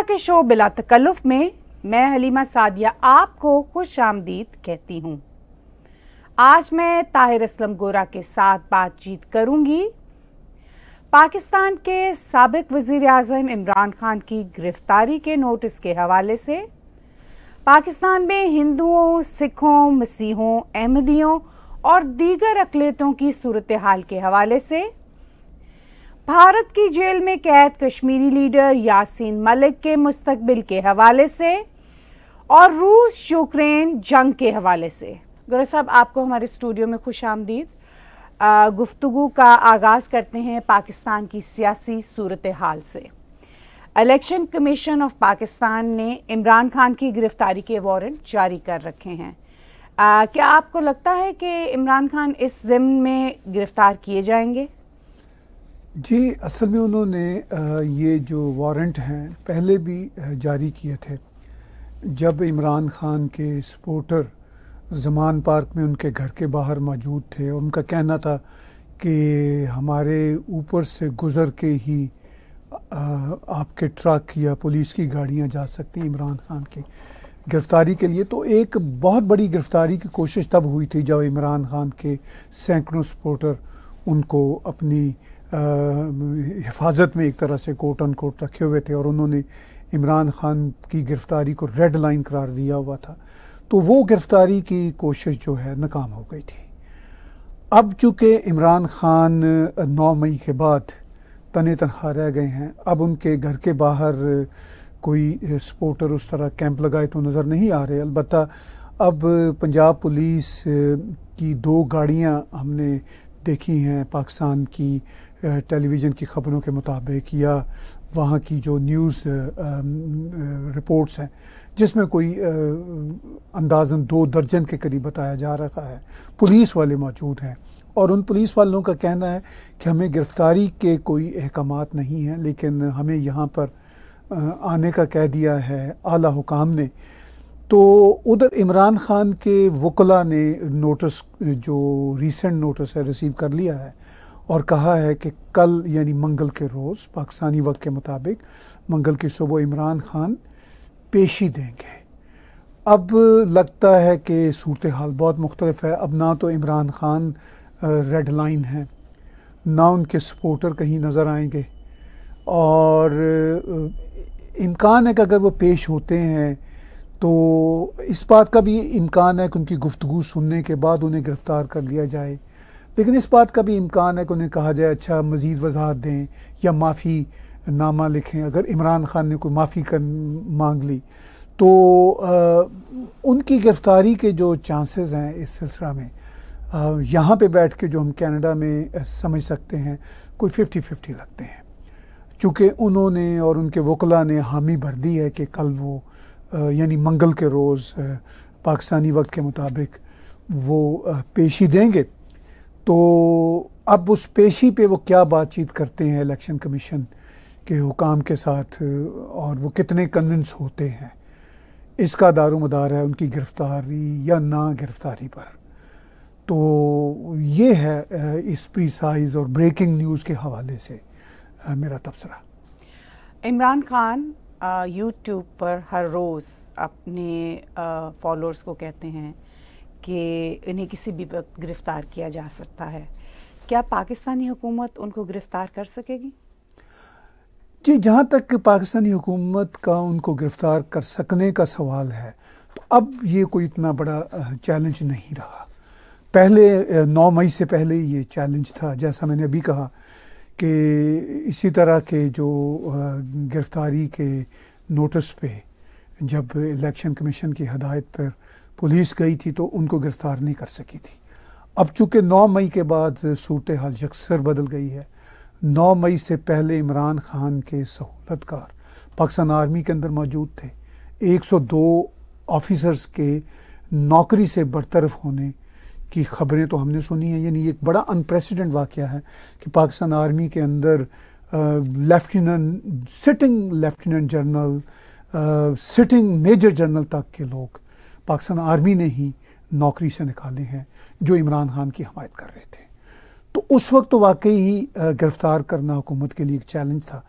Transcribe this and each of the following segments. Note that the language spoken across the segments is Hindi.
रोजा के शो बिला तकल्लुफ में मैं हलीमा सादिया आपको खुश आमदीद कहती हूँ आज मैं ताहिर असलम गोरा के साथ बातचीत करूंगी पाकिस्तान के सबक वजीर अजम इमरान खान की गिरफ़्तारी के नोटिस के हवाले से पाकिस्तान में हिंदुओं सिखों मसीहों अहमदियों और दीगर अकलीतों की सूरत हाल के हवाले से भारत की जेल में कैद कश्मीरी लीडर यासीन मलिक के मुस्तबिल के हवाले से और रूस यूक्रेन जंग के हवाले से गौरव साहब आपको हमारे स्टूडियो में खुश आमदीद गुफ्तु का आगाज़ करते हैं पाकिस्तान की सियासी सूरत हाल से इलेक्शन कमीशन ऑफ पाकिस्तान ने इमरान खान की गिरफ़्तारी के वारंट जारी कर रखे हैं आ, क्या आपको लगता है कि इमरान खान इस जिम में गिरफ़्तार किए जाएंगे जी असल में उन्होंने ये जो वारंट हैं पहले भी जारी किए थे जब इमरान खान के सपोर्टर जमान पार्क में उनके घर के बाहर मौजूद थे और उनका कहना था कि हमारे ऊपर से गुज़र के ही आपके ट्रक या पुलिस की गाड़ियां जा सकती हैं इमरान खान के गिरफ़्तारी के लिए तो एक बहुत बड़ी गिरफ़्तारी की कोशिश तब हुई थी जब इमरान खान के सैकड़ों सपोर्टर उनको अपनी हिफाजत में एक तरह से कोट अन कोट रखे हुए थे और उन्होंने इमरान खान की गिरफ्तारी को रेड लाइन करार दिया हुआ था तो वो गिरफ्तारी की कोशिश जो है नाकाम हो गई थी अब चूँकि इमरान खान नौ मई के बाद तने तनखा रह गए हैं अब उनके घर के बाहर कोई सपोर्टर उस तरह कैंप लगाए तो नज़र नहीं आ रहे अलबत् अब पंजाब पुलिस की दो गाड़ियाँ हमने देखी हैं पाकिस्तान की टेलीविज़न की खबरों के मुताबिक या वहाँ की जो न्यूज़ रिपोर्ट्स हैं जिसमें कोई अंदाजन दो दर्जन के करीब बताया जा रहा है पुलिस वाले मौजूद हैं और उन पुलिस वालों का कहना है कि हमें गिरफ़्तारी के कोई अहकाम नहीं हैं लेकिन हमें यहाँ पर आने का कह दिया है आला हुकाम ने तो उधर इमरान ख़ान के वकला ने नोटिस जो रीसेंट नोटिस है रिसीव कर लिया है और कहा है कि कल यानी मंगल के रोज़ पाकिस्तानी वक्त के मुताबिक मंगल की सुबह इमरान खान पेशी देंगे अब लगता है कि सूरत हाल बहुत मुख्तलफ है अब ना तो इमरान खान रेड लाइन है ना उनके सपोर्टर कहीं नज़र आएंगे और इम्कान है कि अगर वो पेश होते हैं तो इस बात का भी इम्कान है कि उनकी गुफ्तु सुनने के बाद उन्हें गिरफ़्तार कर लिया जाए लेकिन इस बात का भी इम्कान है कि उन्हें कहा जाए अच्छा मज़ीद वजाहत दें या माफ़ी नामा लिखें अगर इमरान खान ने कोई माफ़ी कर मांग ली तो आ, उनकी गिरफ़्तारी के जो चांसेस हैं इस सिलसिला में यहाँ पे बैठ के जो हम कनाडा में समझ सकते हैं कोई फिफ्टी फिफ्टी लगते हैं चूँकि उन्होंने और उनके वकला ने हामी भर दी है कि कल वो यानी मंगल के रोज़ पाकिस्तानी वक्त के मुताबिक वो पेशी देंगे तो अब उस पेशी पे वो क्या बातचीत करते हैं इलेक्शन कमीशन के हुकाम के साथ और वो कितने कन्विंस होते हैं इसका मदार है उनकी गिरफ्तारी या ना गिरफ्तारी पर तो ये है इस प्रीसाइज और ब्रेकिंग न्यूज़ के हवाले से मेरा तबसरा इमरान खान यूट्यूब पर हर रोज़ अपने फॉलोअर्स को कहते हैं कि इन्हें किसी भी वक्त गिरफ़्तार किया जा सकता है क्या पाकिस्तानी हुकूमत उनको गिरफ़्तार कर सकेगी जी जहाँ तक पाकिस्तानी हुकूमत का उनको गिरफ़्तार कर सकने का सवाल है तो अब ये कोई इतना बड़ा चैलेंज नहीं रहा पहले नौ मई से पहले ये चैलेंज था जैसा मैंने अभी कहा कि इसी तरह के जो गिरफ़्तारी के नोटिस पे जब इलेक्शन कमीशन की हदायत पर पुलिस गई थी तो उनको गिरफ्तार नहीं कर सकी थी अब चूँकि नौ मई के बाद सूरत हाल यकसर बदल गई है नौ मई से पहले इमरान खान के सहूलतकार पाकिस्तान आर्मी के अंदर मौजूद थे 102 ऑफिसर्स के नौकरी से बरतरफ होने की खबरें तो हमने सुनी हैं यानी एक बड़ा अनप्रेसिडेंट वाक़ है कि पाकिस्तान आर्मी के अंदर lieutenant sitting lieutenant general sitting major general तक के लोग पाकिस्तान आर्मी ने ही नौकरी से निकाले हैं जो इमरान खान की हमायत कर रहे थे तो उस वक्त तो वाकई ही गिरफ़्तार करना हुकूमत के लिए एक चैलेंज था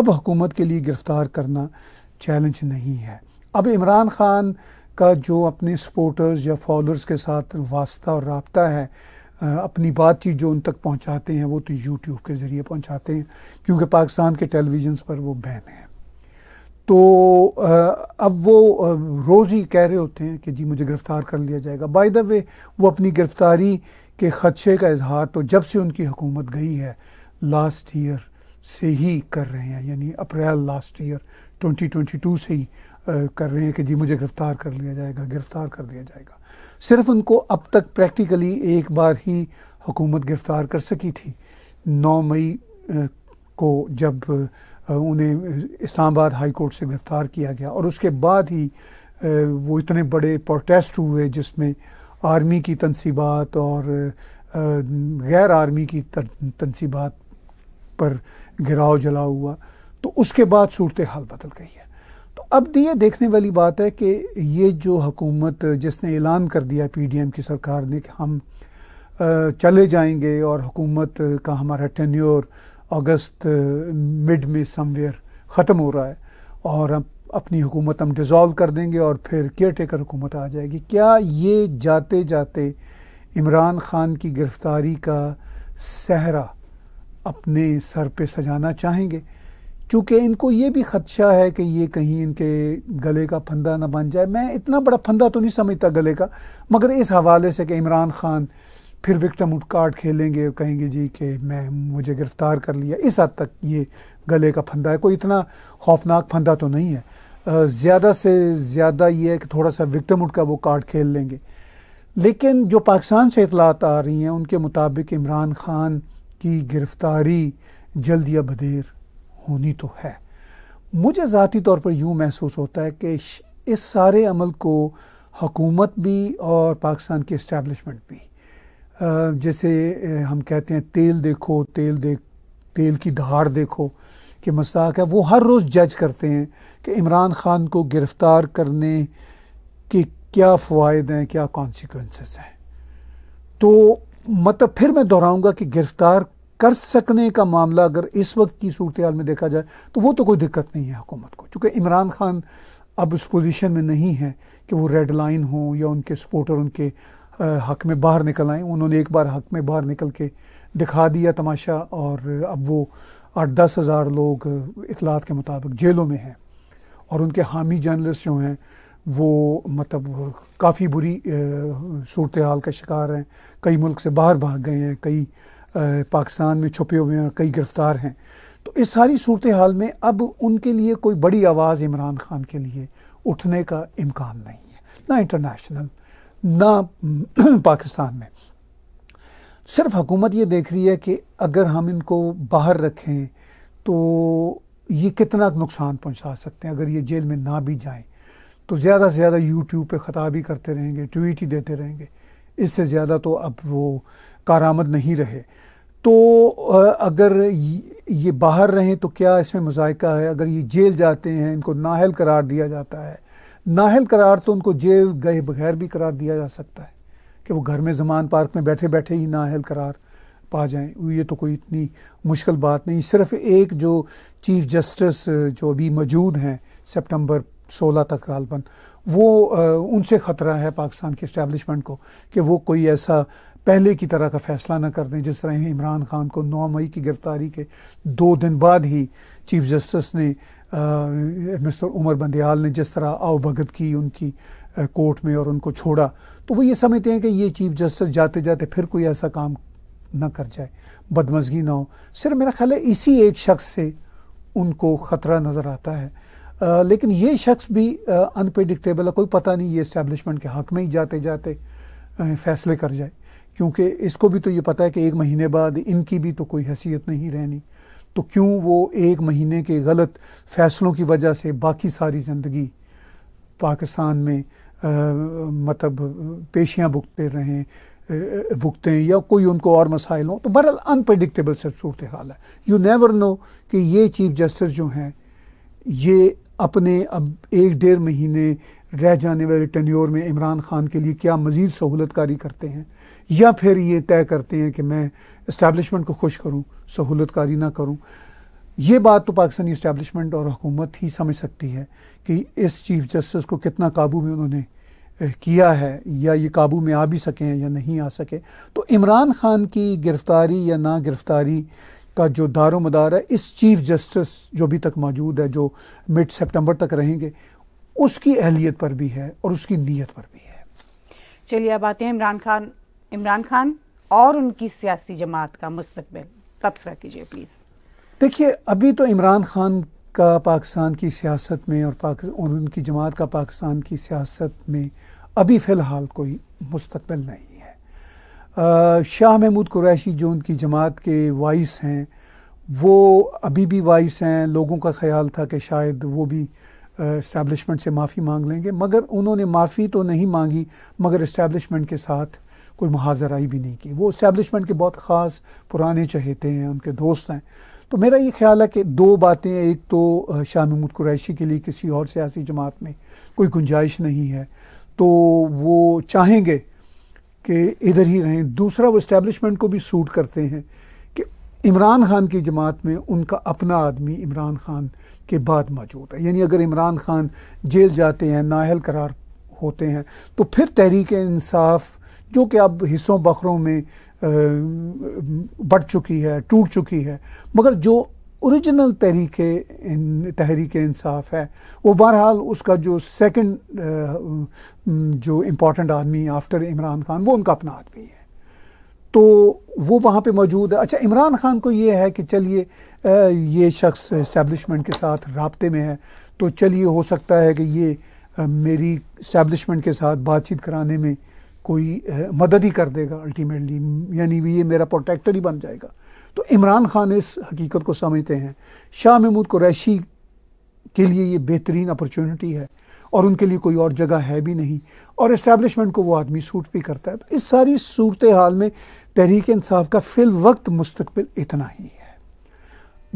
अब हुकूमत के लिए गिरफ़्तार करना चैलेंज नहीं है अब इमरान खान का जो अपने सपोर्टर्स या फॉलोअर्स के साथ वास्ता और रबता है अपनी बातचीत जो उन तक पहुंचाते हैं वो तो यूट्यूब के ज़रिए पहुंचाते हैं क्योंकि पाकिस्तान के टेलीविज़न्स पर वो बैन है तो अब वो रोज़ ही कह रहे होते हैं कि जी मुझे गिरफ़्तार कर लिया जाएगा बाय द वे वो अपनी गिरफ़्तारी के ख़दशे का इजहार तो जब से उनकी हुकूमत गई है लास्ट ईयर से ही कर रहे हैं यानी अप्रैल लास्ट ईयर 2022 से ही कर रहे हैं कि जी मुझे गिरफ़्तार कर लिया जाएगा गिरफ़्तार कर लिया जाएगा सिर्फ उनको अब तक प्रैक्टिकली एक बार ही हुकूमत गिरफ़्तार कर सकी थी नौ मई को जब उन्हें इस्लामाबाद हाई कोर्ट से गिरफ़्तार किया गया और उसके बाद ही वो इतने बड़े प्रोटेस्ट हुए जिसमें आर्मी की तनसीबात और गैर आर्मी की तनसीबात पर घिराव जला हुआ तो उसके बाद सूरत हाल बदल गई है तो अब ये देखने वाली बात है कि ये जो हुकूमत जिसने ऐलान कर दिया पी डी एम की सरकार ने कि हम चले जाएंगे और हुकूमत का हमारा टेन्योर अगस्त मिड में समवेयर ख़त्म हो रहा है और हम अपनी हुकूमत हम डिज़ोल्व कर देंगे और फिर केयर टेकर हुकूमत आ जाएगी क्या ये जाते जाते इमरान ख़ान की गिरफ़्तारी का सहरा अपने सर पे सजाना चाहेंगे चूँकि इनको ये भी ख़दशा है कि ये कहीं इनके गले का फंदा ना बन जाए मैं इतना बड़ा फंदा तो नहीं समझता गले का मगर इस हवाले से कि इमरान ख़ान फिर विक्टम उठ कार्ड खेलेंगे कहेंगे जी कि मैं मुझे गिरफ़्तार कर लिया इस हद तक ये गले का फंदा है कोई इतना खौफनाक फंदा तो नहीं है ज़्यादा से ज़्यादा ये है कि थोड़ा सा विक्टम उठ का वो कार्ड खेल लेंगे लेकिन जो पाकिस्तान से इतलात आ रही हैं उनके मुताबिक इमरान खान की गिरफ़्तारी जल्द या बदेर होनी तो है मुझे ज़ाती तौर पर यूँ महसूस होता है कि इस सारे अमल को हकूमत भी और पाकिस्तान की इस्टेबलिशमेंट भी जैसे हम कहते हैं तेल देखो तेल देख तेल की धार देखो कि मसाक है वो हर रोज़ जज करते हैं कि इमरान ख़ान को गिरफ़्तार करने के क्या फ़वाद हैं क्या कॉन्सिक्वेंसेस हैं तो मतलब फिर मैं दोहराऊँगा कि गिरफ़्तार कर सकने का मामला अगर इस वक्त की सूरत हाल में देखा जाए तो वो तो कोई दिक्कत नहीं है हुकूमत को चूँकि इमरान ख़ान अब उस पोजीशन में नहीं है कि वो रेड लाइन हो या उनके सपोर्टर उनके हक में बाहर निकल आए उन्होंने एक बार हक में बाहर निकल के दिखा दिया तमाशा और अब वो आठ दस हज़ार लोग इतलात के मुताबिक जेलों में हैं और उनके हामी जर्नलिस्ट जो हैं वो मतलब काफ़ी बुरी सूरत हाल का शिकार हैं कई मुल्क से बाहर भाग गए हैं कई पाकिस्तान में छुपे हुए हैं कई गिरफ़्तार हैं तो इस सारी सूरत हाल में अब उनके लिए कोई बड़ी आवाज़ इमरान खान के लिए उठने का इम्कान नहीं है ना इंटरनेशनल ना पाकिस्तान में सिर्फ हुकूमत ये देख रही है कि अगर हम इनको बाहर रखें तो ये कितना नुकसान पहुंचा सकते हैं अगर ये जेल में ना भी जाएं तो ज़्यादा से ज़्यादा यूट्यूब पे ख़ताब करते रहेंगे ट्वीट ही देते रहेंगे इससे ज़्यादा तो अब वो कारामद नहीं रहे तो अगर ये बाहर रहें तो क्या इसमें मजायका है अगर ये जेल जाते हैं इनको नाहल करार दिया जाता है नाहल करार तो उनको जेल गए बगैर भी करार दिया जा सकता है कि वो घर में जमान पार्क में बैठे बैठे ही नाहल करार पा जाएं ये तो कोई इतनी मुश्किल बात नहीं सिर्फ एक जो चीफ जस्टिस जो अभी मौजूद हैं सितंबर 16 तक गालबन वो उनसे ख़तरा है पाकिस्तान के इस्टेबलिशमेंट को कि वो कोई ऐसा पहले की तरह का फ़ैसला ना कर दें जिस तरह इमरान खान को 9 मई की गिरफ़्तारी के दो दिन बाद ही चीफ जस्टिस ने मिस्टर उमर बंदयाल ने जिस तरह आओ भगत की उनकी कोर्ट में और उनको छोड़ा तो वो ये समझते हैं कि ये चीफ जस्टिस जाते जाते फिर कोई ऐसा काम ना कर जाए बदमजगी ना हो सिर्फ मेरा ख्याल है इसी एक शख्स से उनको ख़तरा नज़र आता है आ, लेकिन ये शख्स भी अनप्रडिक्टेबल है कोई पता नहीं ये इस्टेबलिशमेंट के हक़ में ही जाते जाते फैसले कर जाए क्योंकि इसको भी तो ये पता है कि एक महीने बाद इनकी भी तो कोई हैसियत नहीं रहनी तो क्यों वो एक महीने के गलत फ़ैसलों की वजह से बाकी सारी ज़िंदगी पाकिस्तान में आ, मतलब पेशियाँ भुगते रहें भुगते हैं या कोई उनको और मसाइल हों तो बहरहाल अनप्रडिक्टेबल सूरत हाल है यू नेवर नो कि ये चीफ जस्टिस जो हैं ये अपने अब एक डेढ़ महीने रह जाने वाले टनियोर में इमरान खान के लिए क्या मज़ीद सहूलतकारी करते हैं या फिर ये तय करते हैं कि मैं इस्टेबलिशमेंट को खुश करूँ सहूलत कारी ना करूँ ये बात तो पाकिस्तानी इस्टेबलिशमेंट और हुकूमत ही समझ सकती है कि इस चीफ जस्टिस को कितना काबू में उन्होंने किया है या ये काबू में आ भी सकें या नहीं आ सके तो इमरान खान की गिरफ़्तारी या ना गिरफ़्तारी का जो दारो मदार है इस चीफ जस्टिस जो अभी तक मौजूद है जो मिड सेप्टेम्बर तक रहेंगे उसकी अहलियत पर भी है और उसकी नीयत पर भी है चलिए अब आते हैं इमरान खान इमरान खान और उनकी सियासी जमात का मुस्तबिल तबसरा कीजिए प्लीज़ देखिए अभी तो इमरान खान का पाकिस्तान की सियासत में और पाकिस्तान उनकी जमात का पाकिस्तान की सियासत में अभी फ़िलहाल कोई मुस्तबिल नहीं है शाह महमूद कुरैशी जो उनकी जमात के वाइस हैं वो अभी भी वाइस हैं लोगों का ख्याल था कि शायद वो भी इस्टेबलिशमेंट से माफ़ी मांग लेंगे मगर उन्होंने माफ़ी तो नहीं मांगी मगर इस्टेबलिशमेंट के साथ कोई महाजराई भी नहीं की वो इस्टेबलिशमेंट के बहुत ख़ास पुराने चहेते हैं उनके दोस्त हैं तो मेरा ये ख्याल है कि दो बातें एक तो शाह महमूद कुरैशी के लिए किसी और सियासी जमात में कोई गुंजाइश नहीं है तो वो चाहेंगे कि इधर ही रहें दूसरा वो इस्टेबलिशमेंट को भी सूट करते हैं कि इमरान खान की जमात में उनका अपना आदमी इमरान खान के बाद मौजूद है यानी अगर इमरान खान जेल जाते हैं नाहल करार होते हैं तो फिर तहरीक इंसाफ जो कि अब हिस्सों बखरों में बढ़ चुकी है टूट चुकी है मगर जो ओरिजिनल तहरीक तहरीक इंसाफ है वो बहरहाल उसका जो सेकंड जो इम्पोर्टेंट आदमी आफ्टर इमरान खान वो उनका अपना आदमी है तो वो वहाँ पे मौजूद है अच्छा इमरान खान को ये है कि चलिए ये शख्स इस्टेबलिशमेंट के साथ रबते में है तो चलिए हो सकता है कि ये मेरी इस्टेबलिशमेंट के साथ बातचीत कराने में कोई मदद ही कर देगा अल्टीमेटली यानी भी ये मेरा प्रोटेक्टर ही बन जाएगा तो इमरान खान इस हकीकत को समझते हैं शाह महमूद कुरैशी के लिए ये बेहतरीन अपॉर्चुनिटी है और उनके लिए कोई और जगह है भी नहीं और इस्टेबलिशमेंट को वो आदमी सूट भी करता है तो इस सारी सूरत हाल में तहरीक इंसाफ का फिल वक्त मुस्तबिल इतना ही है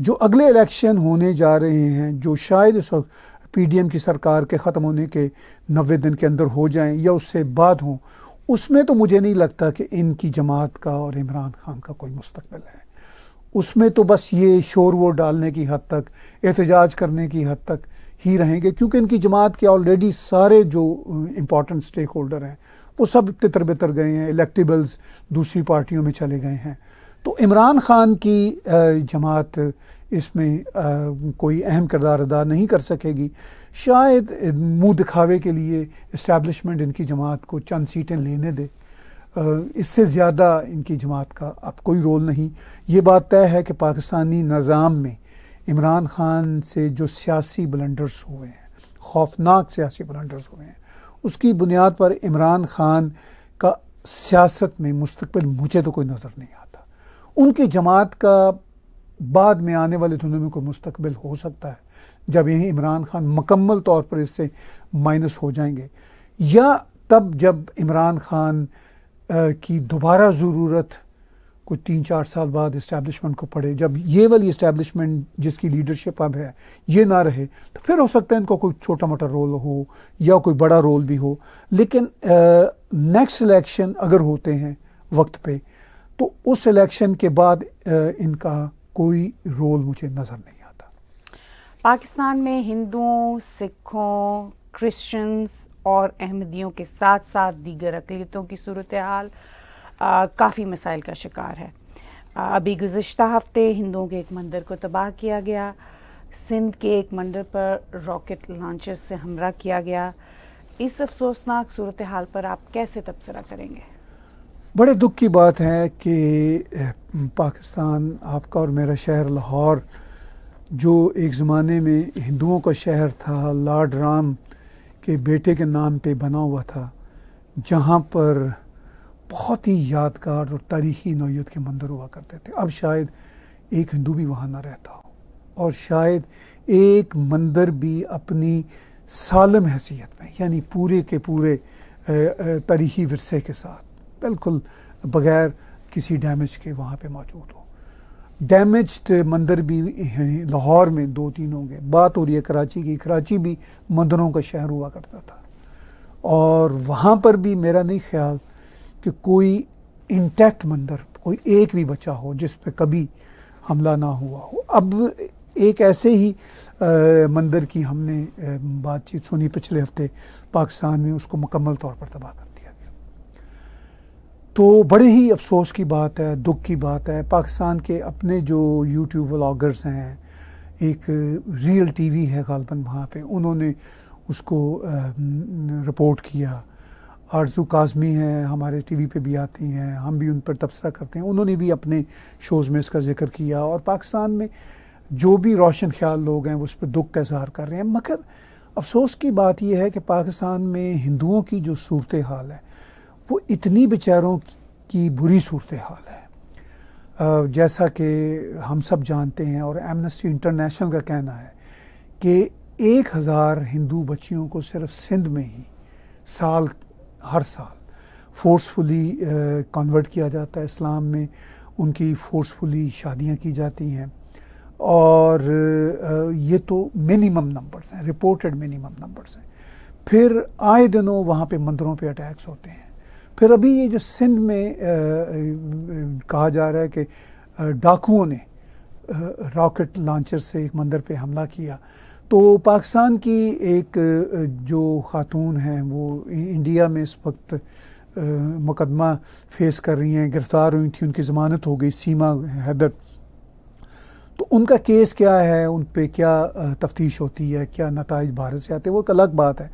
जो अगले इलेक्शन होने जा रहे हैं जो शायद इस वक्त पी डी एम की सरकार के ख़त्म होने के नबे दिन के अंदर हो जाएं या उससे बाद हों उसमें तो मुझे नहीं लगता कि इनकी जमात का और इमरान खान का कोई मुस्तबिल है उसमें तो बस ये शोर वो डालने की हद तक एहतजाज करने की हद तक ही रहेंगे क्योंकि इनकी जमात के ऑलरेडी सारे जो इम्पॉर्टेंट स्टेक होल्डर हैं वो सब तितर बितर गए हैं इलेक्टिबल्स दूसरी पार्टियों में चले गए हैं तो इमरान खान की जमात इसमें कोई अहम किरदार अदा नहीं कर सकेगी शायद मुंह दिखावे के लिए इस्टेबलिशमेंट इनकी जमात को चंद सीटें लेने दे इससे ज़्यादा इनकी जमात का अब कोई रोल नहीं ये बात तय है कि पाकिस्तानी निज़ाम में इमरान खान से जो सियासी बलंडर्स हुए हैं खौफनाक सियासी बलंडर्स हुए हैं उसकी बुनियाद पर इमरान खान का सियासत में मुस्तबिल मुझे तो कोई नज़र नहीं आता उनकी जमात का बाद में आने वाले दिनों में कोई मुस्तबिल हो सकता है जब यही इमरान खान मकम्मल तौर पर इससे माइनस हो जाएंगे या तब जब इमरान खान की दोबारा ज़रूरत कुछ तीन चार साल बाद इस्टेबलिशमेंट को पड़े जब ये वाली इस्टेबलिशमेंट जिसकी लीडरशिप अब है ये ना रहे तो फिर हो सकता है इनको कोई छोटा मोटा रोल हो या कोई बड़ा रोल भी हो लेकिन नेक्स्ट इलेक्शन अगर होते हैं वक्त पे तो उस इलेक्शन के बाद आ, इनका कोई रोल मुझे नज़र नहीं आता पाकिस्तान में हिंदुओं सिखों क्रिश्चियंस और अहमदियों के साथ साथ दीगर अकलीतों की सूरत हाल काफ़ी मसाइल का शिकार है आ, अभी गुज्त हफ्ते हिंदुओं के एक मंदिर को तबाह किया गया सिंध के एक मंदिर पर रॉकेट लॉन्चर से हमला किया गया इस अफसोसनाक सूरत हाल पर आप कैसे तबसरा करेंगे बड़े दुख की बात है कि पाकिस्तान आपका और मेरा शहर लाहौर जो एक ज़माने में हिंदुओं का शहर था लॉर्ड राम के बेटे के नाम पे बना हुआ था जहाँ पर बहुत ही यादगार और तारीखी नौीयत के मंदिर हुआ करते थे अब शायद एक हिंदू भी वहाँ ना रहता हो और शायद एक मंदिर भी अपनी सालम हैसियत में यानी पूरे के पूरे तारीखी वरसे के साथ बिल्कुल बग़ैर किसी डैमेज के वहाँ पे मौजूद हो डैमेज मंदिर भी हैं लाहौर में दो तीन होंगे बात हो रही है कराची की कराची भी मंदिरों का शहर हुआ करता था और वहाँ पर भी मेरा नहीं ख्याल कि कोई इंटैक्ट मंदिर कोई एक भी बचा हो जिस पर कभी हमला ना हुआ हो अब एक ऐसे ही मंदिर की हमने बातचीत सुनी पिछले हफ्ते पाकिस्तान में उसको मुकम्मल तौर पर तबाह कर तो बड़े ही अफसोस की बात है दुख की बात है पाकिस्तान के अपने जो यूट्यूब व्लागर्स हैं एक रियल टीवी है गालबन वहाँ पे उन्होंने उसको रिपोर्ट किया आरजू काजमी हैं हमारे टीवी पे भी आती हैं हम भी उन पर तबसरा करते हैं उन्होंने भी अपने शोज़ में इसका जिक्र किया और पाकिस्तान में जो भी रोशन ख्याल लोग हैं वो उस पर दुख का इजहार कर रहे हैं मगर अफसोस की बात यह है कि पाकिस्तान में हिंदुओं की जो सूरत हाल है वो इतनी बेचारों की बुरी सूरत हाल है जैसा कि हम सब जानते हैं और एमनेस्टी इंटरनेशनल का कहना है कि एक हज़ार हिंदू बच्चियों को सिर्फ सिंध में ही साल हर साल फोर्सफुली कन्वर्ट किया जाता है इस्लाम में उनकी फोर्सफुली शादियां की जाती हैं और ये तो मिनिमम नंबर्स हैं रिपोर्टेड मिनिमम नंबर्स हैं फिर आए दिनों वहाँ पे मंदिरों पे अटैक्स होते हैं फिर अभी ये जो सिंध में आ, कहा जा रहा है कि डाकुओं ने रॉकेट लॉन्चर से एक मंदिर पे हमला किया तो पाकिस्तान की एक जो खातून हैं वो इंडिया में इस वक्त मुकदमा फेस कर रही हैं गिरफ़्तार हुई थी उनकी ज़मानत हो गई सीमा हैदर तो उनका केस क्या है उन पर क्या तफ्तीश होती है क्या नतज भारत से आते हैं वो एक अलग बात है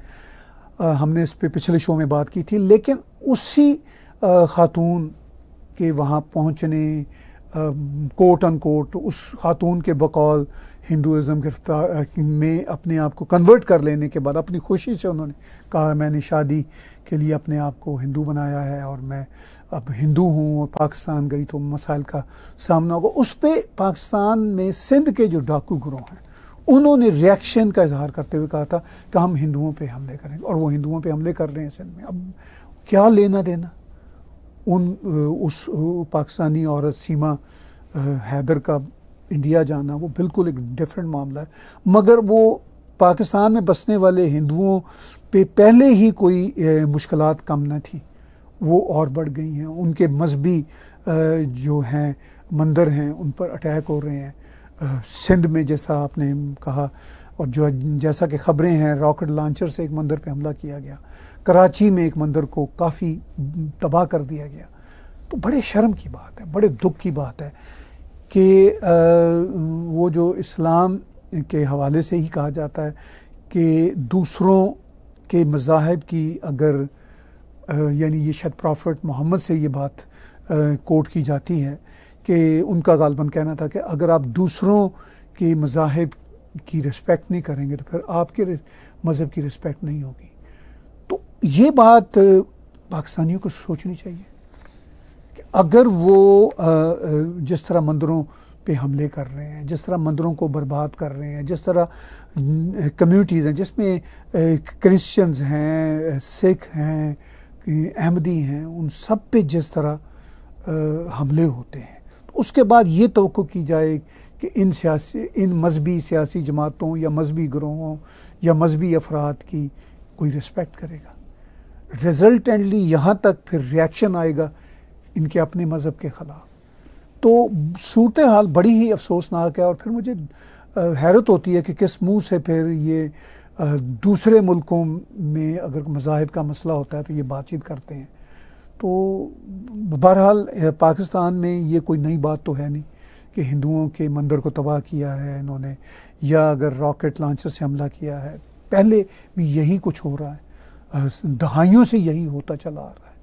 हमने इस पर पिछले शो में बात की थी लेकिन उसी ख़ातून के वहाँ पहुँचने कोट अन कोट उस खातून के बकौल हिंदुज़म गिरफ्तार में अपने आप को कन्वर्ट कर लेने के बाद अपनी खुशी से उन्होंने कहा मैंने शादी के लिए अपने आप को हिंदू बनाया है और मैं अब हिंदू हूँ और पाकिस्तान गई तो मसाइल का सामना होगा उस पर पाकिस्तान में सिंध के जो डाकू ग्रोह हैं उन्होंने रिएक्शन का इजहार करते हुए कहा था कि हम हिंदुओं पे हमले करेंगे और वो हिंदुओं पे हमले कर रहे हैं सिंध में अब क्या लेना देना उन उस पाकिस्तानी औरत सीमा हैदर का इंडिया जाना वो बिल्कुल एक डिफरेंट मामला है मगर वो पाकिस्तान में बसने वाले हिंदुओं पे पहले ही कोई मुश्किल कम न थी वो और बढ़ गई हैं उनके मजहबी जो हैं मंदिर हैं उन पर अटैक हो रहे हैं सिंध में जैसा आपने कहा और जो जैसा कि ख़बरें हैं रॉकेट लॉन्चर से एक मंदिर पर हमला किया गया कराची में एक मंदिर को काफ़ी तबाह कर दिया गया तो बड़े शर्म की बात है बड़े दुख की बात है कि वो जो इस्लाम के हवाले से ही कहा जाता है कि दूसरों के मजाहब की अगर यानी ये शायद प्रॉफिट मोहम्मद से ये बात कोट की जाती है कि उनका गालबन कहना था कि अगर आप दूसरों के मजाहब की रिस्पेक्ट नहीं करेंगे तो फिर आपके मज़हब की रिस्पेक्ट नहीं होगी तो ये बात पाकिस्तानियों को सोचनी चाहिए कि अगर वो जिस तरह मंदिरों पे हमले कर रहे हैं जिस तरह मंदिरों को बर्बाद कर रहे हैं जिस तरह कम्युनिटीज़ हैं जिसमें क्रिश्चियंस हैं सिख हैं अहमदी हैं उन सब पे जिस तरह हमले होते हैं उसके बाद ये तो की जाए कि इन सियासी इन मजहबी सियासी जमातों या मजहबी ग्रोहों या मजहबी अफराद की कोई रिस्पेक्ट करेगा रिजल्टेंटली यहाँ तक फिर रिएक्शन आएगा इनके अपने मज़हब के ख़िलाफ़ तो सूरत हाल बड़ी ही अफसोसनाक है और फिर मुझे हैरत होती है कि किस मुँह से फिर ये दूसरे मुल्कों में अगर मज़ाहब का मसला होता है तो ये बातचीत करते हैं तो बहरहाल पाकिस्तान में ये कोई नई बात तो है नहीं कि हिंदुओं के मंदिर को तबाह किया है इन्होंने या अगर रॉकेट लॉन्चर से हमला किया है पहले भी यही कुछ हो रहा है दहाइयों से यही होता चला आ रहा है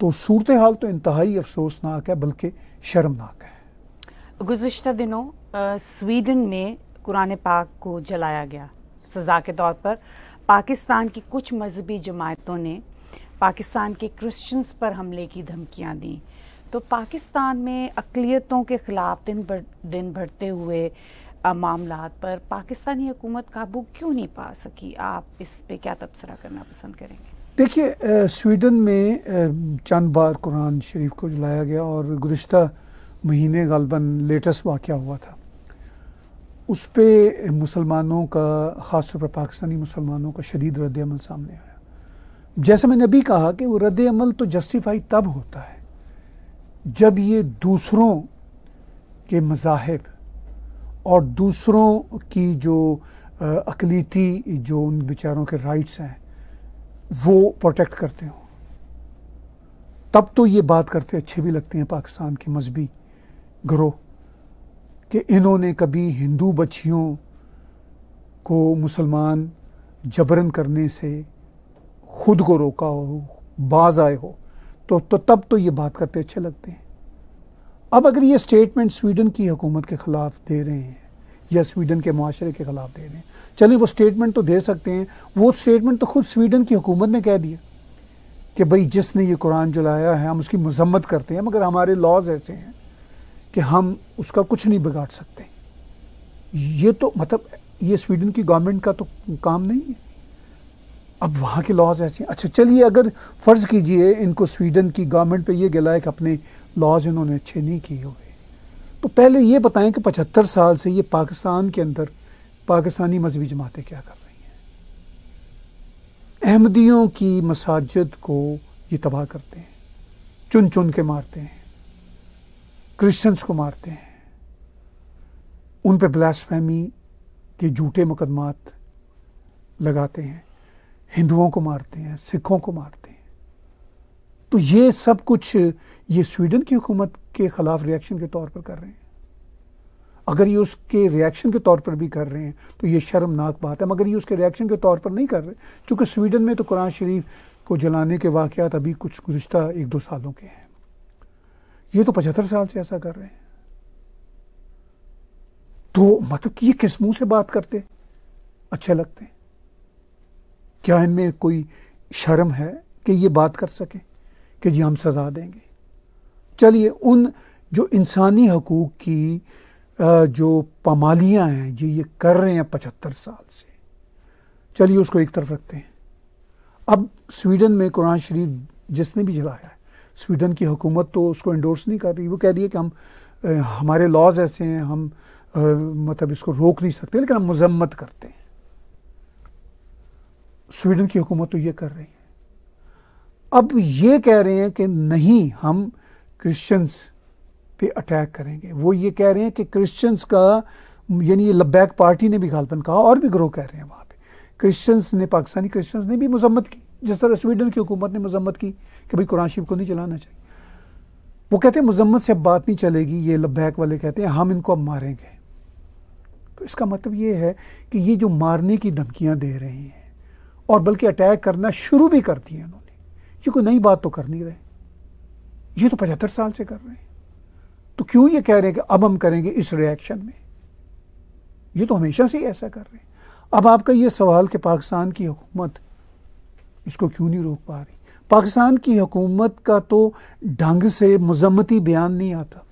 तो सूरत हाल तो इंतहाई अफसोसनाक है बल्कि शर्मनाक है गुज्त दिनों स्वीडन में कुरान पाक को जलाया गया सज़ा के तौर पर पाकिस्तान की कुछ मजहबी जमातों ने पाकिस्तान के क्रिश्चियंस पर हमले की धमकियां दी तो पाकिस्तान में अकलीतों के ख़िलाफ़ दिन दिन बढ़ते हुए मामला पर पाकिस्तानी हुकूमत काबू क्यों नहीं पा सकी आप इस पर क्या तबसरा करना पसंद करेंगे देखिए स्वीडन में चंद बार कुरान शरीफ को जलाया गया और गुज्त महीने गलबन लेटेस्ट वाक़ हुआ था उस पर मुसलमानों का ख़ास तौर पर पाकिस्तानी मुसलमानों का शदीद रद्दमल सामने आया जैसे मैंने अभी कहा कि वो रद्द अमल तो जस्टिफाई तब होता है जब ये दूसरों के मजाहब और दूसरों की जो अकलीती जो उन बेचारों के राइट्स हैं वो प्रोटेक्ट करते हों तब तो ये बात करते अच्छे भी लगते हैं पाकिस्तान के मजहबी ग्रोह कि इन्होंने कभी हिंदू बच्चियों को मुसलमान जबरन करने से खुद को रोका हो बाज आए हो तो तो तब तो ये बात करते अच्छे लगते हैं अब अगर ये स्टेटमेंट स्वीडन की हुकूमत के ख़िलाफ़ दे रहे हैं या स्वीडन के माशरे के ख़िलाफ़ दे रहे हैं चलिए वो स्टेटमेंट तो दे सकते हैं वो स्टेटमेंट तो खुद स्वीडन की हुकूमत ने कह दिया कि भाई जिसने ये कुरान जलाया है हम उसकी मजम्मत करते हैं मगर हमारे लॉज ऐसे हैं कि हम उसका कुछ नहीं बिगाड़ सकते ये तो मतलब ये स्वीडन की गवर्नमेंट का तो काम नहीं है अब वहाँ के लॉज ऐसे हैं अच्छा चलिए अगर फ़र्ज़ कीजिए इनको स्वीडन की गवर्नमेंट पे ये गला है कि अपने लॉज इन्होंने अच्छे नहीं किए हुए तो पहले ये बताएं कि पचहत्तर साल से ये पाकिस्तान के अंदर पाकिस्तानी मजहबी जमातें क्या कर रही हैं अहमदियों की मसाजद को ये तबाह करते हैं चुन चुन के मारते हैं क्रिश्चन्स को मारते हैं उन पर ब्लास्फेमी के झूठे मुकदमात लगाते हैं हिंदुओं को मारते हैं सिखों को मारते हैं तो ये सब कुछ ये स्वीडन की हुकूमत के ख़िलाफ़ रिएक्शन के तौर पर कर रहे हैं अगर ये उसके रिएक्शन के तौर पर भी कर रहे हैं तो ये शर्मनाक बात है मगर ये उसके रिएक्शन के तौर पर नहीं कर रहे क्योंकि स्वीडन में तो कुरान शरीफ को जलाने के वाक़ात अभी कुछ गुज्त एक दो सालों के हैं ये तो पचहत्तर साल से ऐसा कर रहे हैं तो मतलब कि ये किस मुंह से बात करते अच्छे लगते हैं क्या इनमें कोई शर्म है कि ये बात कर सकें कि जी हम सज़ा देंगे चलिए उन जो इंसानी हकूक़ की जो पमालियाँ हैं जी ये कर रहे हैं पचहत्तर साल से चलिए उसको एक तरफ रखते हैं अब स्वीडन में कुरान शरीफ जिसने भी जलाया है स्वीडन की हुकूमत तो उसको इंडोर्स नहीं कर रही वो कह रही है कि हम हमारे लॉज ऐसे हैं हम मतलब इसको रोक नहीं सकते लेकिन हम मजम्मत करते हैं स्वीडन की हुकूमत तो ये कर रही है अब ये कह रहे हैं कि नहीं हम क्रिश्चियंस पे अटैक करेंगे वो ये कह रहे हैं कि क्रिश्चियंस का यानी ये लब्बैक पार्टी ने भी गालपन कहा और भी ग्रो कह रहे हैं वहाँ पे क्रिश्चियंस ने पाकिस्तानी क्रिश्चियंस ने भी मजम्मत की जिस तरह स्वीडन की हुकूमत ने मजम्मत की कि भाई कुरान शरीफ को नहीं चलाना चाहिए वो कहते हैं मजम्मत से अब बात नहीं चलेगी ये लब्बैक वाले कहते हैं हम इनको अब मारेंगे तो इसका मतलब ये है कि ये जो मारने की धमकियाँ दे रहे हैं और बल्कि अटैक करना शुरू भी कर दिया उन्होंने ये कोई नई बात तो कर नहीं रहे ये तो पचहत्तर साल से कर रहे हैं तो क्यों ये कह रहे हैं कि अब हम करेंगे इस रिएक्शन में ये तो हमेशा से ही ऐसा कर रहे हैं अब आपका ये सवाल कि पाकिस्तान की हुकूमत इसको क्यों नहीं रोक पा रही पाकिस्तान की हुकूमत का तो ढंग से मजम्मती बयान नहीं आता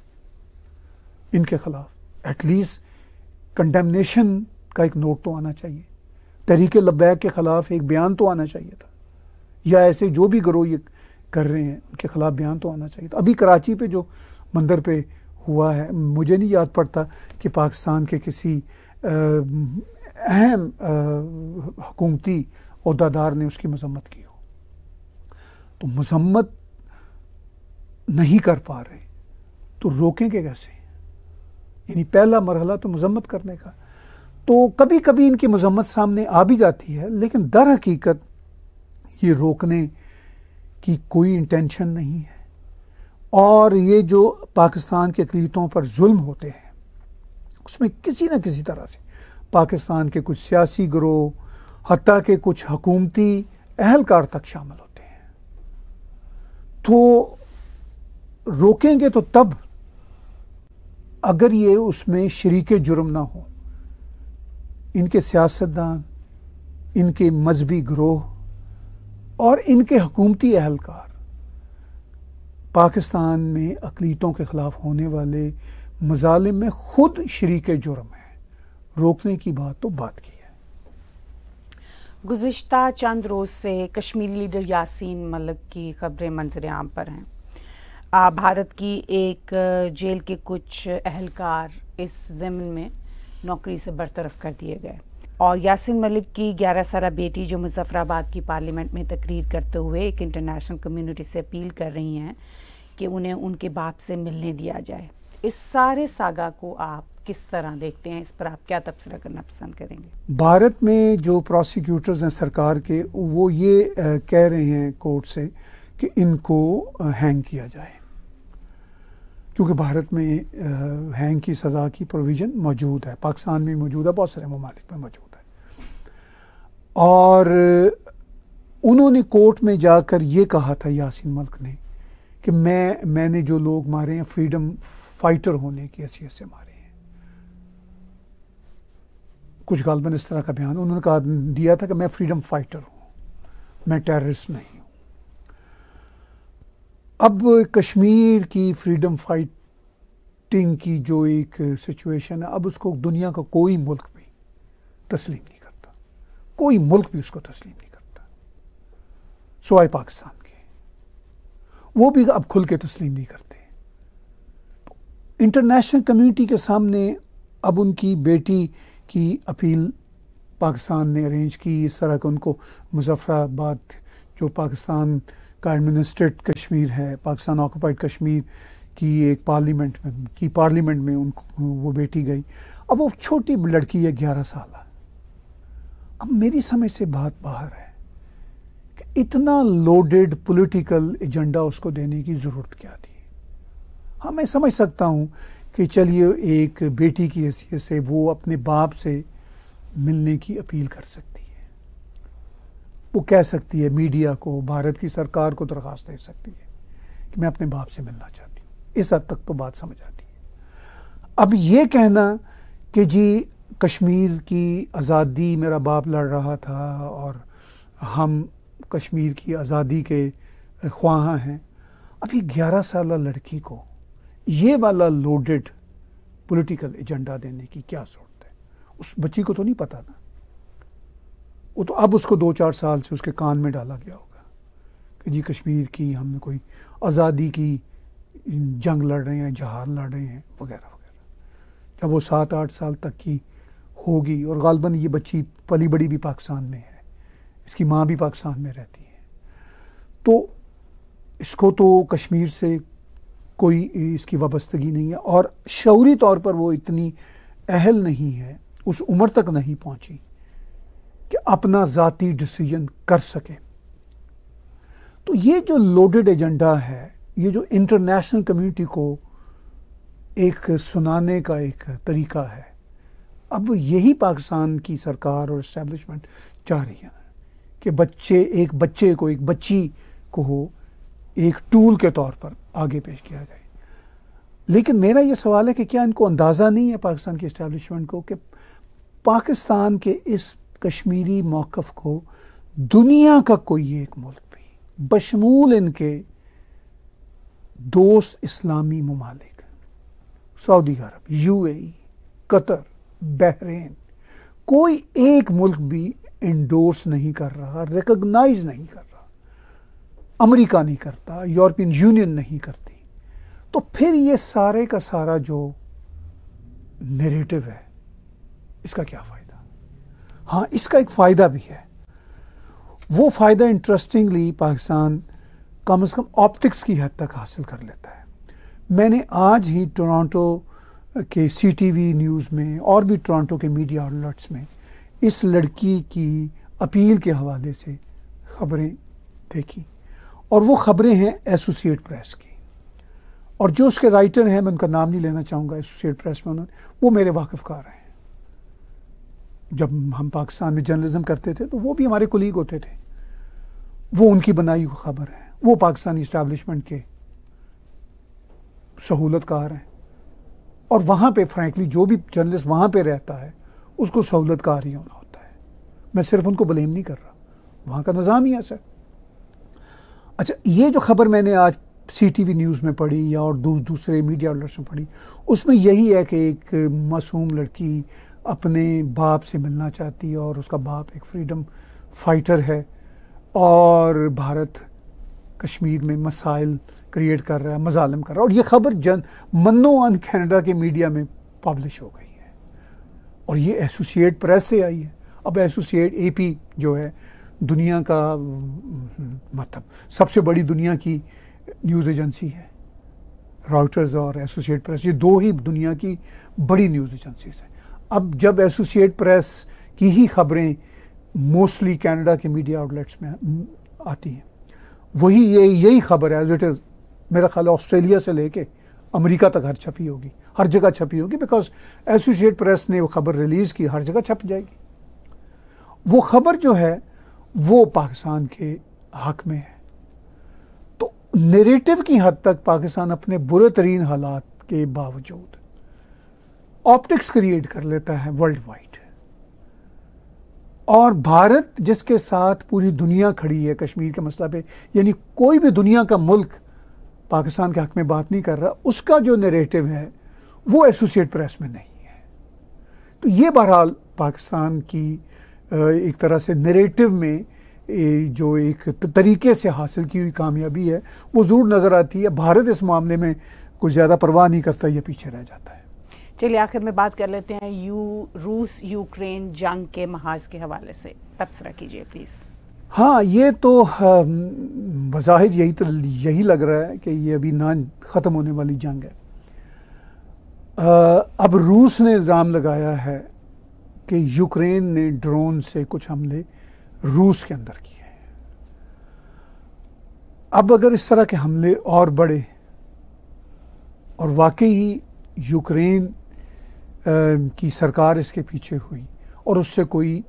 इनके खिलाफ एटलीस्ट कंडेमनेशन का एक नोट तो आना चाहिए तहरीक लबैक के ख़िलाफ़ एक बयान तो आना चाहिए था या ऐसे जो भी ग्रोह ये कर रहे हैं उनके ख़िलाफ़ बयान तो आना चाहिए था अभी कराची पे जो मंदिर पे हुआ है मुझे नहीं याद पड़ता कि पाकिस्तान के किसी अहम हकूमती अहदादार ने उसकी मजम्मत की हो तो मजम्मत नहीं कर पा रहे तो रोकेंगे कैसे यानी पहला मरहला तो मजम्मत करने का तो कभी कभी इनकी मजम्मत सामने आ भी जाती है लेकिन दर हकीकत ये रोकने की कोई इंटेंशन नहीं है और ये जो पाकिस्तान के अकलीतों पर जुल्म होते हैं उसमें किसी न किसी तरह से पाकिस्तान के कुछ सियासी ग्रोह हती के कुछ हकूमती अहलकार तक शामिल होते हैं तो रोकेंगे तो तब अगर ये उसमें शरीक जुर्म ना हो इनके सियासतदान इनके मजहबी ग्रोह और इनके हकूमती अहलकार पाकिस्तान में अकलीतों के ख़िलाफ़ होने वाले मजालिम में ख़ुद शरीक जुर्म है रोकने की बात तो बात की है गुज्त चंद रोज़ से कश्मीरी लीडर यासीन मलिक की खबरें मंजर आम पर हैं भारत की एक जेल के कुछ अहलकार इस ज़मीन में नौकरी से बरतरफ कर दिए गए और यासिन मलिक की ग्यारह सारा बेटी जो मुजफ्फराबाद की पार्लियामेंट में तकरीर करते हुए एक इंटरनेशनल कम्युनिटी से अपील कर रही हैं कि उन्हें उनके बाप से मिलने दिया जाए इस सारे सागा को आप किस तरह देखते हैं इस पर आप क्या तबसरा करना पसंद करेंगे भारत में जो प्रोसिक्यूटर्स हैं सरकार के वो ये कह रहे हैं कोर्ट से कि इनको हैंग किया जाए क्योंकि भारत में हैंग की सज़ा की प्रोविज़न मौजूद है पाकिस्तान में मौजूद है बहुत सारे ममालिक में मौजूद है और उन्होंने कोर्ट में जाकर ये कहा था यासिन मलिक ने कि मैं मैंने जो लोग मारे हैं फ्रीडम फाइटर होने की हैसियत से मारे हैं कुछ गालबन इस तरह का बयान उन्होंने कहा दिया था कि मैं फ्रीडम फाइटर हूँ मैं टेररिस्ट नहीं अब कश्मीर की फ्रीडम फाइटिंग की जो एक सिचुएशन है अब उसको दुनिया का कोई मुल्क भी तस्लीम नहीं करता कोई मुल्क भी उसको तस्लीम नहीं करता सवाए पाकिस्तान के वो भी अब खुल के तस्लीम नहीं करते इंटरनेशनल तो कम्युनिटी के सामने अब उनकी बेटी की अपील पाकिस्तान ने अरेंज की इस तरह के उनको मुजफ्फराबाद जो पाकिस्तान का एडमिनिस्ट्रेट कश्मीर है पाकिस्तान ऑक्यूपाइड कश्मीर की एक पार्लियामेंट में की पार्लियामेंट में उनको वो बेटी गई अब वो छोटी लड़की है ग्यारह साल अब मेरी समझ से बात बाहर है कि इतना लोडेड पॉलिटिकल एजेंडा उसको देने की ज़रूरत क्या थी हाँ मैं समझ सकता हूँ कि चलिए एक बेटी की हैसियत से वो अपने बाप से मिलने की अपील कर सकती है वो कह सकती है मीडिया को भारत की सरकार को दरख्वास्त दे सकती है कि मैं अपने बाप से मिलना चाहती हूँ इस हद तक तो बात समझ आती है अब ये कहना कि जी कश्मीर की आज़ादी मेरा बाप लड़ रहा था और हम कश्मीर की आज़ादी के ख्वाहा हैं अभी ग्यारह साल लड़की को ये वाला लोडेड पॉलिटिकल एजेंडा देने की क्या ज़रूरत है उस बच्ची को तो नहीं पता ना वो तो अब उसको दो चार साल से उसके कान में डाला गया होगा कि जी कश्मीर की हमने कोई आज़ादी की जंग लड़ रहे हैं जहाज लड़ रहे हैं वगैरह वगैरह जब वो सात आठ साल तक की होगी और गालबन ये बच्ची पली बड़ी भी पाकिस्तान में है इसकी माँ भी पाकिस्तान में रहती है तो इसको तो कश्मीर से कोई इसकी वाबस्तगी नहीं है और शौरी तौर पर वो इतनी अहल नहीं है उस उम्र तक नहीं पहुँची कि अपना जतीी डिसीजन कर सकें तो ये जो लोडेड एजेंडा है ये जो इंटरनेशनल कम्युनिटी को एक सुनाने का एक तरीका है अब यही पाकिस्तान की सरकार और इस्टेब्लिशमेंट चाह रही है कि बच्चे एक बच्चे को एक बच्ची को हो एक टूल के तौर पर आगे पेश किया जाए लेकिन मेरा ये सवाल है कि क्या इनको अंदाज़ा नहीं है पाकिस्तान की इस्टेब्लिशमेंट को कि पाकिस्तान के इस कश्मीरी मौक़ को दुनिया का कोई एक मुल्क भी बशमूल इनके दोस्त इस्लामी ममालिक सऊदी अरब यूएई, कतर बहरेन कोई एक मुल्क भी इंडोर्स नहीं कर रहा रिकग्नाइज नहीं कर रहा अमेरिका नहीं करता यूरोपियन यूनियन नहीं करती तो फिर ये सारे का सारा जो नेरेटिव है इसका क्या फ़ायदा हाँ इसका एक फ़ायदा भी है वो फ़ायदा इंटरेस्टिंगली पाकिस्तान कम अज़ कम ऑप्टिक्स की हद तक हासिल कर लेता है मैंने आज ही टोरंटो के सीटीवी न्यूज़ में और भी टोरंटो के मीडिया आउटलेट्स में इस लड़की की अपील के हवाले से खबरें देखी और वो खबरें हैं एसोसिएट प्रेस की और जो उसके राइटर हैं मैं उनका नाम नहीं लेना चाहूँगा एसोसिएट प्रेस में उन्होंने वो मेरे वाकफ़ कार हैं जब हम पाकिस्तान में जर्नलिज्म करते थे तो वो भी हमारे कुलीग होते थे वो उनकी बनाई हुई खबर है वो पाकिस्तानी इस्टेबलिशमेंट के सहूलत हैं और वहाँ पे फ्रैंकली जो भी जर्नलिस्ट वहाँ पे रहता है उसको सहूलत कार ही होना होता है मैं सिर्फ उनको ब्लेम नहीं कर रहा वहाँ का निज़ाम ही ऐसा अच्छा ये जो खबर मैंने आज सी टी वी न्यूज़ में पढ़ी या और दूसरे मीडिया आउटलेट्स में पढ़ी उसमें यही है कि एक मासूम लड़की अपने बाप से मिलना चाहती है और उसका बाप एक फ्रीडम फाइटर है और भारत कश्मीर में मसाइल क्रिएट कर रहा है मजालम कर रहा है और ये खबर जन मनो अन कैनेडा के मीडिया में पब्लिश हो गई है और ये एसोसिएट प्रेस से आई है अब एसोसिएट एपी जो है दुनिया का मतलब सबसे बड़ी दुनिया की न्यूज़ एजेंसी है रॉयटर्स और एसोसिएट प्रेस ये दो ही दुनिया की बड़ी न्यूज़ एजेंसीज हैं अब जब एसोसिएट प्रेस की ही खबरें मोस्टली कनाडा के मीडिया आउटलेट्स में आती हैं वही ये यही खबर है एज इट इज़ मेरा ख्याल ऑस्ट्रेलिया से लेके अमेरिका तक हर छपी होगी हर जगह छपी होगी बिकॉज एसोसिएट प्रेस ने वो खबर रिलीज़ की हर जगह छप जाएगी वो खबर जो है वो पाकिस्तान के हक में है तो नेरेटिव की हद तक पाकिस्तान अपने बुरे तरीन हालात के बावजूद ऑप्टिक्स क्रिएट कर लेता है वर्ल्ड वाइड और भारत जिसके साथ पूरी दुनिया खड़ी है कश्मीर के मसला पे यानी कोई भी दुनिया का मुल्क पाकिस्तान के हक में बात नहीं कर रहा उसका जो नेरेटिव है वो एसोसिएट प्रेस में नहीं है तो ये बहरहाल पाकिस्तान की एक तरह से नरेटिव में जो एक तरीके से हासिल की हुई कामयाबी है वो ज़रूर नज़र आती है भारत इस मामले में कुछ ज़्यादा परवाह नहीं करता यह पीछे रह जाता है चलिए आखिर में बात कर लेते हैं यू रूस यूक्रेन जंग के महाज के हवाले से तबसरा कीजिए प्लीज़ हाँ ये तो बज़ाहिर यही तो यही लग रहा है कि ये अभी ना ख़त्म होने वाली जंग है आ, अब रूस ने इल्ज़ाम लगाया है कि यूक्रेन ने ड्रोन से कुछ हमले रूस के अंदर किए हैं अब अगर इस तरह के हमले और बढ़े और वाकई ही यूक्रेन की सरकार इसके पीछे हुई और उससे कोई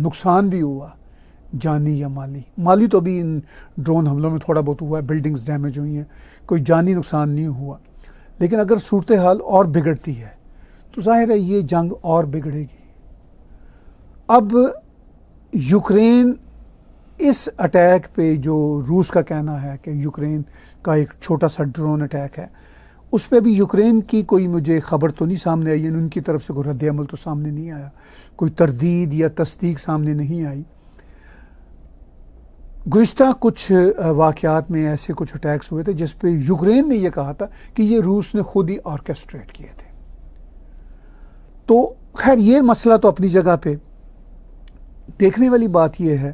नुकसान भी हुआ जानी या माली माली तो अभी इन ड्रोन हमलों में थोड़ा बहुत हुआ है बिल्डिंग्स डैमेज हुई हैं कोई जानी नुकसान नहीं हुआ लेकिन अगर सूरत हाल और बिगड़ती है तो जाहिर है ये जंग और बिगड़ेगी अब यूक्रेन इस अटैक पे जो रूस का कहना है कि यूक्रेन का एक छोटा सा ड्रोन अटैक है उस पर भी यूक्रेन की कोई मुझे ख़बर तो नहीं सामने आई यानी उनकी तरफ से कोई रद्द तो सामने नहीं आया कोई तरदीद या तस्दीक सामने नहीं आई गुज्त कुछ वाक़ात में ऐसे कुछ अटैक्स हुए थे जिस पर यूक्रेन ने यह कहा था कि ये रूस ने खुद ही ऑर्केस्ट्रेट किए थे तो खैर ये मसला तो अपनी जगह पे देखने वाली बात यह है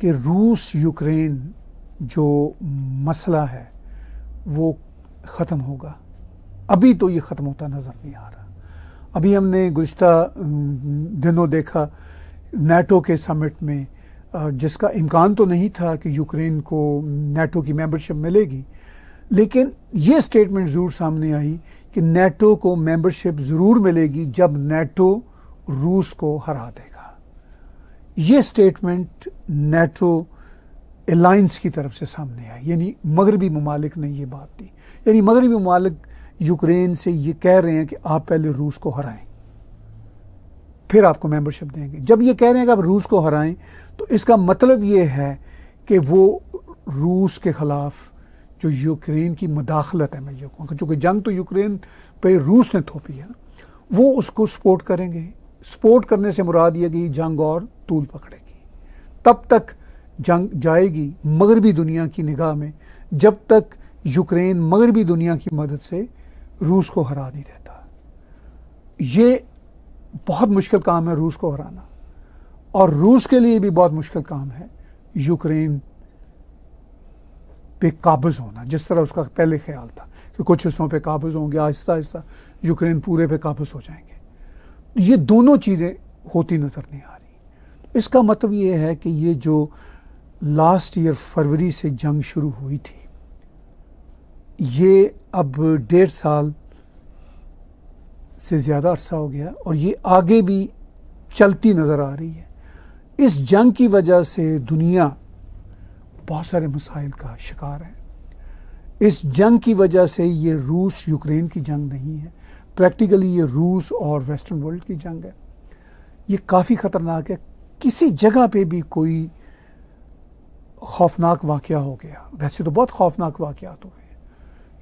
कि रूस यूक्रेन जो मसला है वो ख़त्म होगा अभी तो ये ख़त्म होता नज़र नहीं आ रहा अभी हमने गुज्त दिनों देखा नेटो के समिट में जिसका इम्कान तो नहीं था कि यूक्रेन को नेटो की मेंबरशिप मिलेगी लेकिन ये स्टेटमेंट ज़रूर सामने आई कि नेटो को मेंबरशिप ज़रूर मिलेगी जब नेटो रूस को हरा देगा ये स्टेटमेंट नेटो अलाइंस की तरफ से सामने आई यानी मगरबी ममालिक ने ये बात दी यानी मगरबी ममालिक यूक्रेन से ये कह रहे हैं कि आप पहले रूस को हराएं फिर आपको मेंबरशिप देंगे जब ये कह रहे हैं कि आप रूस को हराएं तो इसका मतलब ये है कि वो रूस के ख़िलाफ़ जो यूक्रेन की मदाखलत है मैं ये कहूँगा चूँकि जंग तो यूक्रेन पे रूस ने थोपी है ना वो उसको सपोर्ट करेंगे सपोर्ट करने से मुराद ये कि जंग और तूल पकड़ेगी तब तक जंग जाएगी मगरबी दुनिया की निगाह में जब तक यूक्रेन मगरबी दुनिया की मदद से रूस को हरा नहीं देता ये बहुत मुश्किल काम है रूस को हराना और रूस के लिए भी बहुत मुश्किल काम है यूक्रेन पे काबज होना जिस तरह उसका पहले ख्याल था कि कुछ हिस्सों पे काबज होंगे आहिस्ता आहिस्ता यूक्रेन पूरे पे काबज हो जाएंगे ये दोनों चीज़ें होती नज़र नहीं आ रही इसका मतलब ये है कि ये जो लास्ट ईयर फरवरी से जंग शुरू हुई थी ये अब डेढ़ साल से ज़्यादा अरसा हो गया और ये आगे भी चलती नज़र आ रही है इस जंग की वजह से दुनिया बहुत सारे मसाइल का शिकार है इस जंग की वजह से ये रूस यूक्रेन की जंग नहीं है प्रैक्टिकली ये रूस और वेस्टर्न वर्ल्ड की जंग है ये काफ़ी ख़तरनाक है किसी जगह पे भी कोई खौफनाक वाक़ हो गया वैसे तो बहुत खौफनाक वाक़ हुए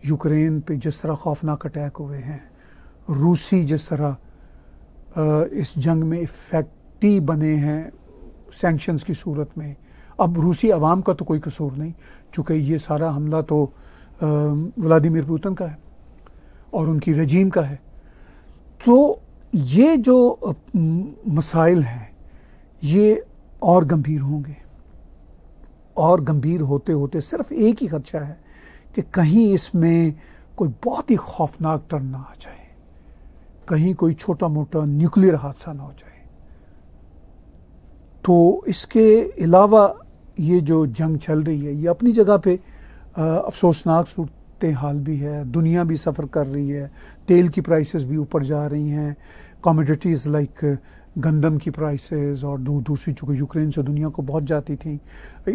यूक्रेन पे जिस तरह खौफनाक अटैक हुए हैं रूसी जिस तरह इस जंग में इफ़ेक्टिव बने हैं सेंक्शनस की सूरत में अब रूसी आवाम का तो कोई कसूर नहीं चूँकि ये सारा हमला तो व्लादिमिर पुतिन का है और उनकी रजीम का है तो ये जो मसाइल हैं ये और गंभीर होंगे और गंभीर होते होते सिर्फ एक ही खदशा है कि कहीं इसमें कोई बहुत ही खौफनाक टर्न ना आ जाए कहीं कोई छोटा मोटा न्यूक्लियर हादसा ना हो जाए तो इसके अलावा ये जो जंग चल रही है ये अपनी जगह पे अफसोसनाक सूरत हाल भी है दुनिया भी सफ़र कर रही है तेल की प्राइसेस भी ऊपर जा रही हैं कॉमोडिटीज़ लाइक गंदम की प्राइसेस और दो दूसरी चूँकि यूक्रेन से दुनिया को बहुत जाती थी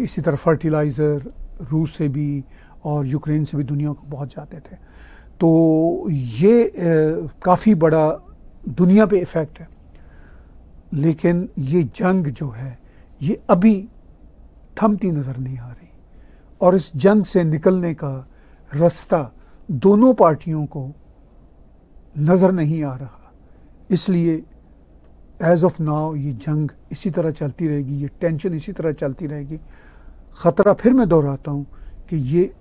इसी तरह फर्टिलाइज़र रूस से भी और यूक्रेन से भी दुनिया को बहुत जाते थे तो ये काफ़ी बड़ा दुनिया पे इफ़ेक्ट है लेकिन ये जंग जो है ये अभी थमती नज़र नहीं आ रही और इस जंग से निकलने का रास्ता दोनों पार्टियों को नज़र नहीं आ रहा इसलिए एज ऑफ नाव ये जंग इसी तरह चलती रहेगी ये टेंशन इसी तरह चलती रहेगी ख़तरा फिर मैं दोहराता हूँ कि ये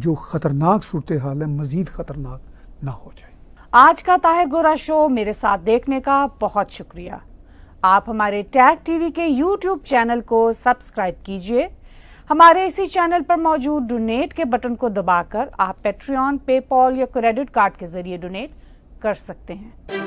जो ख़तरनाक सूरत हाल है मज़ीद ख़तरनाक ना हो जाए आज का ताहिर गोरा शो मेरे साथ देखने का बहुत शुक्रिया आप हमारे टैग टीवी के यूट्यूब चैनल को सब्सक्राइब कीजिए हमारे इसी चैनल पर मौजूद डोनेट के बटन को दबाकर आप पेट्रियन पेपॉल या क्रेडिट कार्ड के जरिए डोनेट कर सकते हैं